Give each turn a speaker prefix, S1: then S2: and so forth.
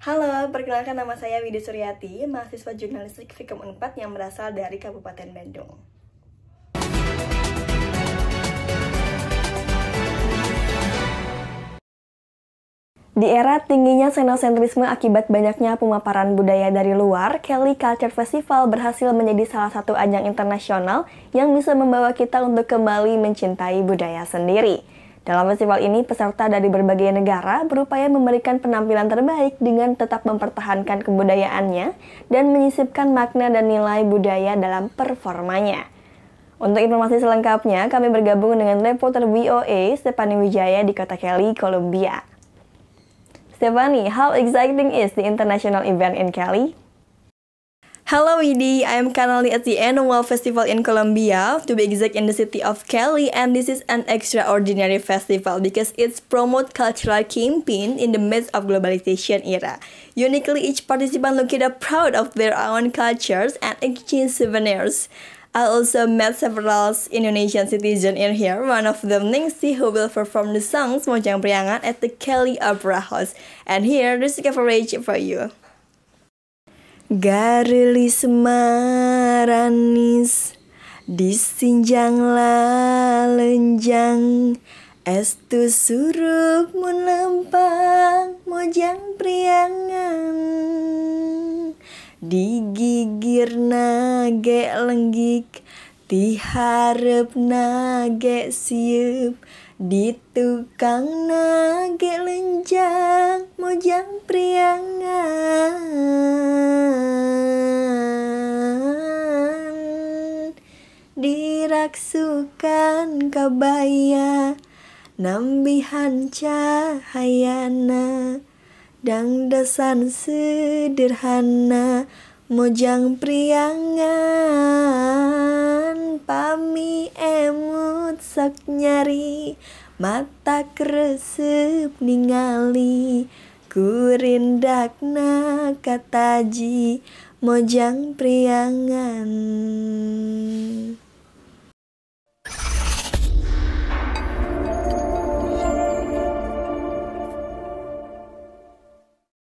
S1: Halo, perkenalkan nama saya Widya Suryati, mahasiswa jurnalistik Fikum 4 yang berasal dari Kabupaten Bandung. Di era tingginya senosentrisme akibat banyaknya pemaparan budaya dari luar, Kelly Culture Festival berhasil menjadi salah satu ajang internasional yang bisa membawa kita untuk kembali mencintai budaya sendiri. Dalam festival ini, peserta dari berbagai negara berupaya memberikan penampilan terbaik dengan tetap mempertahankan kebudayaannya dan menyisipkan makna dan nilai budaya dalam performanya. Untuk informasi selengkapnya, kami bergabung dengan reporter VOA Stephanie Wijaya di kota Cali, Kolombia. Stephanie, how exciting is the international event in Cali? Hello Idi, I am currently at the annual festival in Colombia, to be exact in the city of Cali, and this is an extraordinary festival because it's promote cultural campaign in the midst of globalization era. Uniquely, each participant located up proud of their own cultures and exchange souvenirs. I also met several Indonesian citizens in here, one of them Ningsi who will perform the songs Mojang Priangan at the Kelly Opera House. And here, this is coverage for you. Garili maranis Disinjang lenjang tu surup menempang Mojang priangan Digigir nage lenggik Diharap nage siup Di tukang nage lenjang Mojang priangan diraksukan kabaya nambihan cahayana desan sederhana mojang priangan pami emut sak nyari mata kresep ningali kurindakna kataji mojang priangan